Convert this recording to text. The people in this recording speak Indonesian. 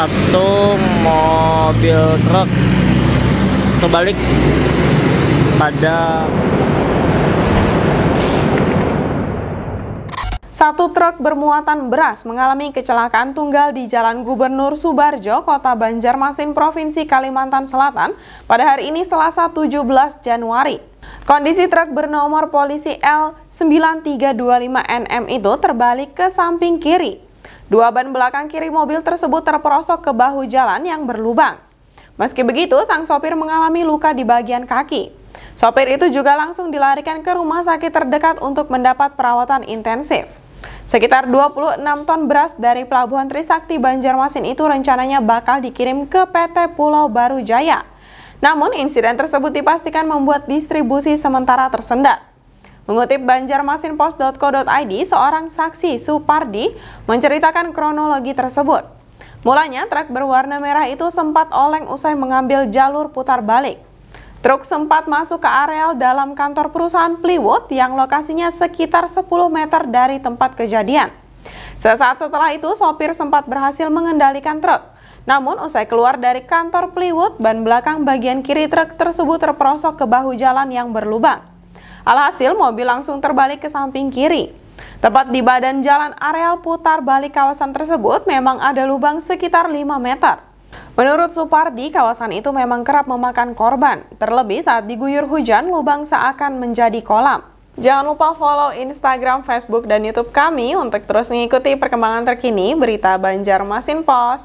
satu mobil truk kebalik pada Satu truk bermuatan beras mengalami kecelakaan tunggal di Jalan Gubernur Subarjo, Kota Banjarmasin, Provinsi Kalimantan Selatan pada hari ini Selasa 17 Januari. Kondisi truk bernomor polisi L9325NM itu terbalik ke samping kiri Dua ban belakang kiri mobil tersebut terperosok ke bahu jalan yang berlubang. Meski begitu, sang sopir mengalami luka di bagian kaki. Sopir itu juga langsung dilarikan ke rumah sakit terdekat untuk mendapat perawatan intensif. Sekitar 26 ton beras dari Pelabuhan Trisakti Banjarmasin itu rencananya bakal dikirim ke PT Pulau Baru Jaya. Namun insiden tersebut dipastikan membuat distribusi sementara tersendat. Mengutip banjarmasinpost.co.id, seorang saksi Supardi menceritakan kronologi tersebut. Mulanya truk berwarna merah itu sempat oleng usai mengambil jalur putar balik. Truk sempat masuk ke areal dalam kantor perusahaan Plywood yang lokasinya sekitar 10 meter dari tempat kejadian. Sesaat setelah itu, sopir sempat berhasil mengendalikan truk. Namun, usai keluar dari kantor Plywood, ban belakang bagian kiri truk tersebut terperosok ke bahu jalan yang berlubang. Alhasil mobil langsung terbalik ke samping kiri. Tepat di badan jalan areal putar balik kawasan tersebut memang ada lubang sekitar 5 meter. Menurut Supardi, kawasan itu memang kerap memakan korban, terlebih saat diguyur hujan lubang seakan menjadi kolam. Jangan lupa follow Instagram, Facebook, dan Youtube kami untuk terus mengikuti perkembangan terkini berita Banjarmasin Pos.